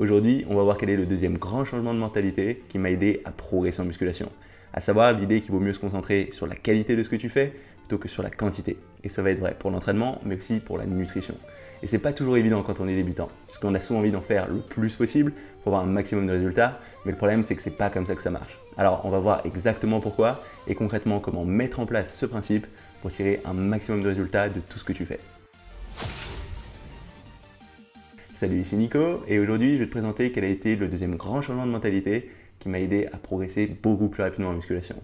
Aujourd'hui, on va voir quel est le deuxième grand changement de mentalité qui m'a aidé à progresser en musculation. À savoir l'idée qu'il vaut mieux se concentrer sur la qualité de ce que tu fais plutôt que sur la quantité. Et ça va être vrai pour l'entraînement, mais aussi pour la nutrition. Et c'est pas toujours évident quand on est débutant, parce qu'on a souvent envie d'en faire le plus possible pour avoir un maximum de résultats, mais le problème c'est que c'est pas comme ça que ça marche. Alors on va voir exactement pourquoi et concrètement comment mettre en place ce principe pour tirer un maximum de résultats de tout ce que tu fais. Salut, ici Nico et aujourd'hui je vais te présenter quel a été le deuxième grand changement de mentalité qui m'a aidé à progresser beaucoup plus rapidement en musculation.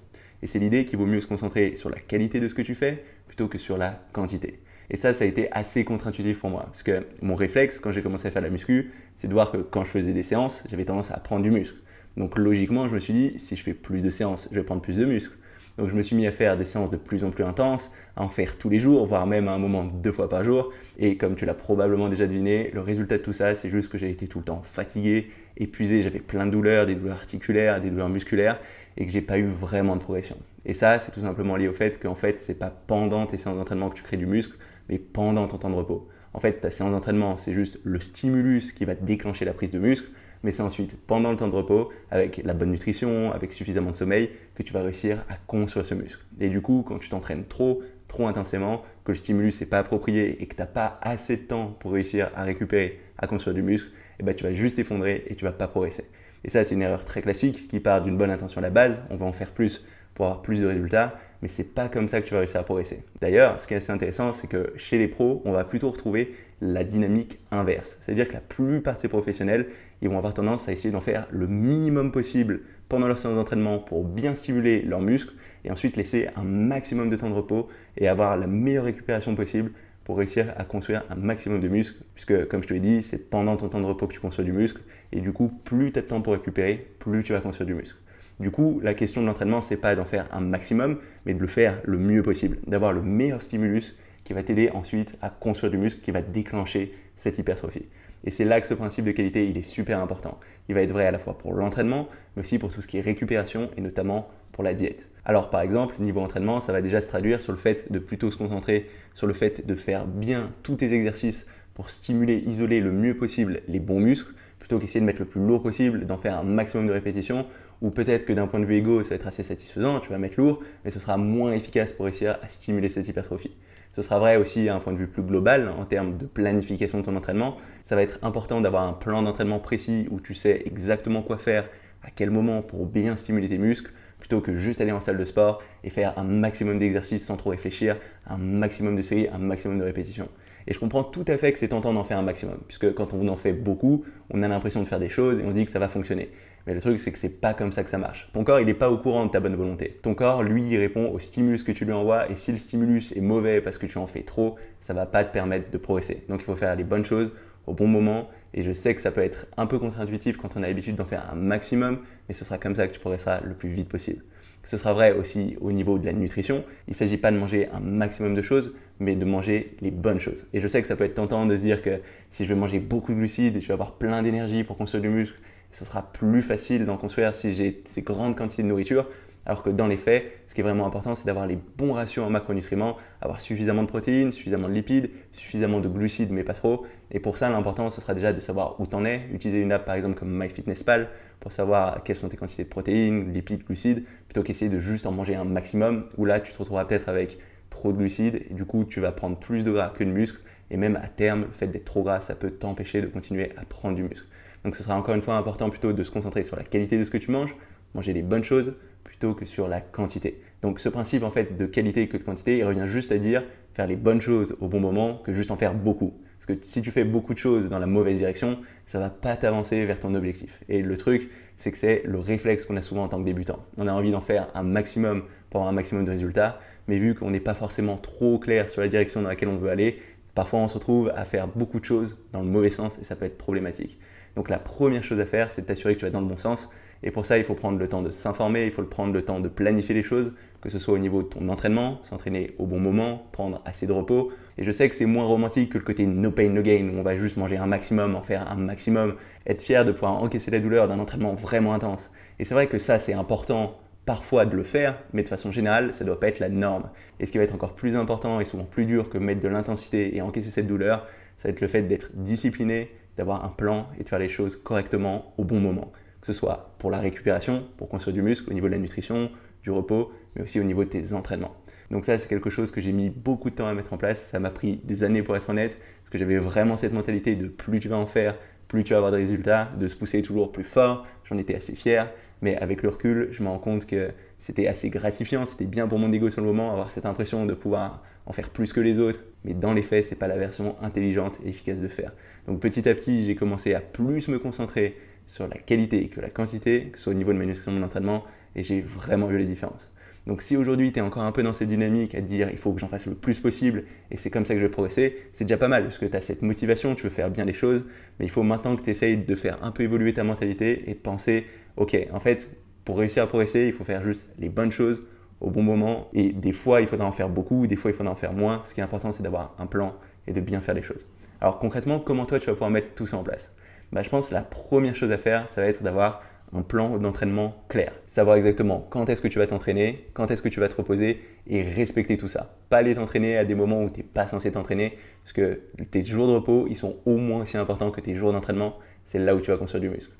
Et c'est l'idée qu'il vaut mieux se concentrer sur la qualité de ce que tu fais plutôt que sur la quantité. Et ça, ça a été assez contre-intuitif pour moi parce que mon réflexe quand j'ai commencé à faire la muscu, c'est de voir que quand je faisais des séances, j'avais tendance à prendre du muscle. Donc logiquement, je me suis dit, si je fais plus de séances, je vais prendre plus de muscle. Donc je me suis mis à faire des séances de plus en plus intenses, à en faire tous les jours, voire même à un moment deux fois par jour. Et comme tu l'as probablement déjà deviné, le résultat de tout ça, c'est juste que j'ai été tout le temps fatigué, épuisé, j'avais plein de douleurs, des douleurs articulaires, des douleurs musculaires, et que j'ai pas eu vraiment de progression. Et ça, c'est tout simplement lié au fait qu'en fait, c'est pas pendant tes séances d'entraînement que tu crées du muscle, mais pendant ton temps de repos. En fait, ta séance d'entraînement, c'est juste le stimulus qui va déclencher la prise de muscle, mais c'est ensuite, pendant le temps de repos, avec la bonne nutrition, avec suffisamment de sommeil, que tu vas réussir à construire ce muscle. Et du coup, quand tu t'entraînes trop, trop intensément, que le stimulus n'est pas approprié et que tu n'as pas assez de temps pour réussir à récupérer, à construire du muscle, eh ben, tu vas juste effondrer et tu ne vas pas progresser. Et ça, c'est une erreur très classique qui part d'une bonne intention à la base, on va en faire plus pour avoir plus de résultats, mais c'est pas comme ça que tu vas réussir à progresser. D'ailleurs, ce qui est assez intéressant, c'est que chez les pros, on va plutôt retrouver la dynamique inverse. C'est-à-dire que la plupart de ces professionnels, ils vont avoir tendance à essayer d'en faire le minimum possible pendant leur séance d'entraînement pour bien stimuler leurs muscles et ensuite laisser un maximum de temps de repos et avoir la meilleure récupération possible pour réussir à construire un maximum de muscles, puisque comme je te l'ai dit, c'est pendant ton temps de repos que tu construis du muscle, et du coup, plus tu as de temps pour récupérer, plus tu vas construire du muscle. Du coup, la question de l'entraînement, c'est pas d'en faire un maximum, mais de le faire le mieux possible, d'avoir le meilleur stimulus qui va t'aider ensuite à construire du muscle qui va déclencher cette hypertrophie. Et c'est là que ce principe de qualité, il est super important. Il va être vrai à la fois pour l'entraînement, mais aussi pour tout ce qui est récupération et notamment pour la diète. Alors par exemple, niveau entraînement, ça va déjà se traduire sur le fait de plutôt se concentrer sur le fait de faire bien tous tes exercices pour stimuler, isoler le mieux possible les bons muscles plutôt qu'essayer de mettre le plus lourd possible, d'en faire un maximum de répétitions, ou peut-être que d'un point de vue égo, ça va être assez satisfaisant, tu vas mettre lourd, mais ce sera moins efficace pour réussir à stimuler cette hypertrophie. Ce sera vrai aussi à un point de vue plus global, hein, en termes de planification de ton entraînement. Ça va être important d'avoir un plan d'entraînement précis où tu sais exactement quoi faire, à quel moment pour bien stimuler tes muscles, plutôt que juste aller en salle de sport et faire un maximum d'exercices sans trop réfléchir, un maximum de séries, un maximum de répétitions. Et je comprends tout à fait que c'est tentant d'en faire un maximum, puisque quand on en fait beaucoup, on a l'impression de faire des choses et on dit que ça va fonctionner. Mais le truc, c'est que c'est pas comme ça que ça marche. Ton corps, il n'est pas au courant de ta bonne volonté. Ton corps, lui, il répond au stimulus que tu lui envoies, et si le stimulus est mauvais parce que tu en fais trop, ça va pas te permettre de progresser. Donc il faut faire les bonnes choses au bon moment, et je sais que ça peut être un peu contre-intuitif quand on a l'habitude d'en faire un maximum, mais ce sera comme ça que tu progresseras le plus vite possible. Ce sera vrai aussi au niveau de la nutrition. Il ne s'agit pas de manger un maximum de choses, mais de manger les bonnes choses. Et je sais que ça peut être tentant de se dire que si je vais manger beaucoup de glucides je vais avoir plein d'énergie pour construire du muscle, ce sera plus facile d'en construire si j'ai ces grandes quantités de nourriture. Alors que dans les faits, ce qui est vraiment important, c'est d'avoir les bons ratios en macronutriments, avoir suffisamment de protéines, suffisamment de lipides, suffisamment de glucides, mais pas trop. Et pour ça, l'important, ce sera déjà de savoir où t'en es. Utiliser une app, par exemple, comme MyFitnessPal pour savoir quelles sont tes quantités de protéines, lipides, glucides, plutôt qu'essayer de juste en manger un maximum, où là, tu te retrouveras peut-être avec trop de glucides, et du coup, tu vas prendre plus de gras que de muscle. Et même à terme, le fait d'être trop gras, ça peut t'empêcher de continuer à prendre du muscle. Donc ce sera encore une fois important plutôt de se concentrer sur la qualité de ce que tu manges, manger les bonnes choses, plutôt que sur la quantité. Donc ce principe en fait de qualité que de quantité, il revient juste à dire faire les bonnes choses au bon moment que juste en faire beaucoup. Parce que si tu fais beaucoup de choses dans la mauvaise direction, ça va pas t'avancer vers ton objectif. Et le truc, c'est que c'est le réflexe qu'on a souvent en tant que débutant. On a envie d'en faire un maximum pour avoir un maximum de résultats, mais vu qu'on n'est pas forcément trop clair sur la direction dans laquelle on veut aller, parfois on se retrouve à faire beaucoup de choses dans le mauvais sens et ça peut être problématique. Donc la première chose à faire, c'est de t'assurer que tu vas dans le bon sens. Et pour ça, il faut prendre le temps de s'informer, il faut prendre le temps de planifier les choses, que ce soit au niveau de ton entraînement, s'entraîner au bon moment, prendre assez de repos. Et je sais que c'est moins romantique que le côté no pain, no gain, où on va juste manger un maximum, en faire un maximum, être fier de pouvoir encaisser la douleur d'un entraînement vraiment intense. Et c'est vrai que ça, c'est important parfois de le faire, mais de façon générale, ça ne doit pas être la norme. Et ce qui va être encore plus important et souvent plus dur que mettre de l'intensité et encaisser cette douleur, ça va être le fait d'être discipliné, d'avoir un plan et de faire les choses correctement au bon moment, que ce soit pour la récupération, pour construire du muscle, au niveau de la nutrition, du repos, mais aussi au niveau de tes entraînements. Donc ça, c'est quelque chose que j'ai mis beaucoup de temps à mettre en place. Ça m'a pris des années pour être honnête, parce que j'avais vraiment cette mentalité de plus tu vas en faire, plus tu vas avoir de résultats, de se pousser toujours plus fort. J'en étais assez fier, mais avec le recul, je me rends compte que c'était assez gratifiant, c'était bien pour mon ego sur le moment, avoir cette impression de pouvoir en faire plus que les autres. Mais dans les faits, ce n'est pas la version intelligente et efficace de faire. Donc petit à petit, j'ai commencé à plus me concentrer sur la qualité que la quantité, que ce soit au niveau de ma nutrition, de mon entraînement, et j'ai vraiment vu les différences. Donc si aujourd'hui tu es encore un peu dans cette dynamique à dire il faut que j'en fasse le plus possible et c'est comme ça que je vais progresser, c'est déjà pas mal parce que tu as cette motivation, tu veux faire bien les choses, mais il faut maintenant que tu essayes de faire un peu évoluer ta mentalité et penser ok, en fait, pour réussir à progresser, il faut faire juste les bonnes choses au bon moment et des fois il faudra en faire beaucoup, des fois il faudra en faire moins. Ce qui est important c'est d'avoir un plan et de bien faire les choses. Alors concrètement, comment toi tu vas pouvoir mettre tout ça en place bah, Je pense que la première chose à faire, ça va être d'avoir un plan d'entraînement clair. Savoir exactement quand est-ce que tu vas t'entraîner, quand est-ce que tu vas te reposer et respecter tout ça. Pas aller t'entraîner à des moments où tu n'es pas censé t'entraîner parce que tes jours de repos, ils sont au moins aussi importants que tes jours d'entraînement. C'est là où tu vas construire du muscle.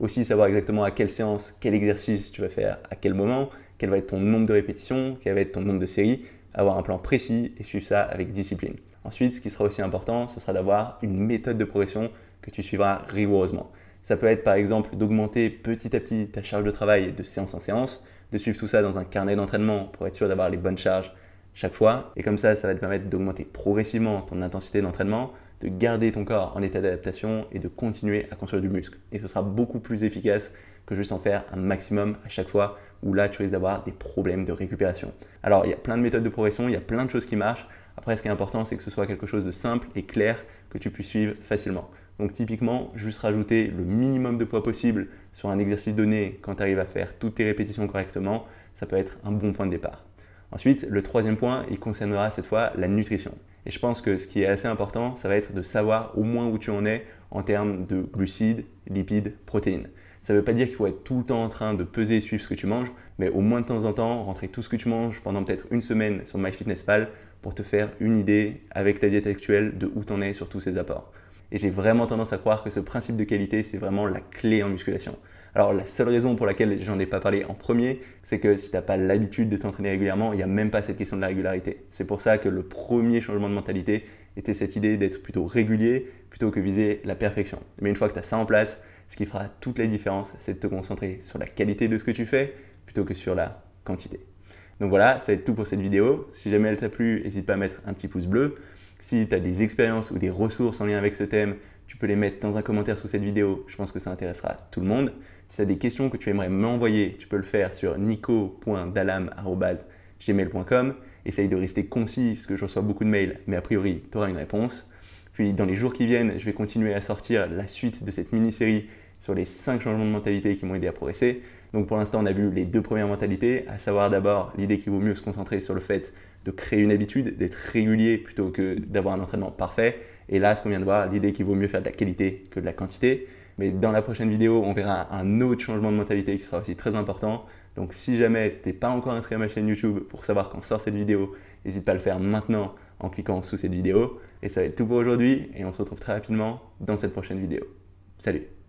Aussi savoir exactement à quelle séance, quel exercice tu vas faire, à quel moment, quel va être ton nombre de répétitions, quel va être ton nombre de séries, avoir un plan précis et suivre ça avec discipline. Ensuite, ce qui sera aussi important, ce sera d'avoir une méthode de progression que tu suivras rigoureusement. Ça peut être par exemple d'augmenter petit à petit ta charge de travail de séance en séance, de suivre tout ça dans un carnet d'entraînement pour être sûr d'avoir les bonnes charges chaque fois. Et comme ça, ça va te permettre d'augmenter progressivement ton intensité d'entraînement, de garder ton corps en état d'adaptation et de continuer à construire du muscle. Et ce sera beaucoup plus efficace que juste en faire un maximum à chaque fois où là tu risques d'avoir des problèmes de récupération. Alors il y a plein de méthodes de progression, il y a plein de choses qui marchent. Après ce qui est important c'est que ce soit quelque chose de simple et clair que tu puisses suivre facilement. Donc typiquement, juste rajouter le minimum de poids possible sur un exercice donné quand tu arrives à faire toutes tes répétitions correctement, ça peut être un bon point de départ. Ensuite, le troisième point, il concernera cette fois la nutrition. Et je pense que ce qui est assez important, ça va être de savoir au moins où tu en es en termes de glucides, lipides, protéines. Ça ne veut pas dire qu'il faut être tout le temps en train de peser et suivre ce que tu manges, mais au moins de temps en temps, rentrer tout ce que tu manges pendant peut-être une semaine sur MyFitnessPal pour te faire une idée avec ta diète actuelle de où tu en es sur tous ces apports. Et j'ai vraiment tendance à croire que ce principe de qualité, c'est vraiment la clé en musculation. Alors la seule raison pour laquelle j'en ai pas parlé en premier, c'est que si tu n'as pas l'habitude de t'entraîner régulièrement, il n'y a même pas cette question de la régularité. C'est pour ça que le premier changement de mentalité était cette idée d'être plutôt régulier plutôt que viser la perfection. Mais une fois que tu as ça en place, ce qui fera toute la différence, c'est de te concentrer sur la qualité de ce que tu fais plutôt que sur la quantité. Donc voilà, ça être tout pour cette vidéo. Si jamais elle t'a plu, n'hésite pas à mettre un petit pouce bleu. Si tu as des expériences ou des ressources en lien avec ce thème, tu peux les mettre dans un commentaire sous cette vidéo. Je pense que ça intéressera tout le monde. Si tu as des questions que tu aimerais m'envoyer, tu peux le faire sur nico.dalam.gmail.com. Essaye de rester concis parce que je reçois beaucoup de mails, mais a priori, tu auras une réponse. Puis dans les jours qui viennent, je vais continuer à sortir la suite de cette mini-série sur les 5 changements de mentalité qui m'ont aidé à progresser. Donc pour l'instant, on a vu les deux premières mentalités, à savoir d'abord l'idée qu'il vaut mieux se concentrer sur le fait de créer une habitude, d'être régulier plutôt que d'avoir un entraînement parfait. Et là, ce qu'on vient de voir, l'idée qu'il vaut mieux faire de la qualité que de la quantité. Mais dans la prochaine vidéo, on verra un autre changement de mentalité qui sera aussi très important. Donc si jamais tu n'es pas encore inscrit à ma chaîne YouTube pour savoir quand sort cette vidéo, n'hésite pas à le faire maintenant en cliquant sous cette vidéo. Et ça va être tout pour aujourd'hui et on se retrouve très rapidement dans cette prochaine vidéo. Salut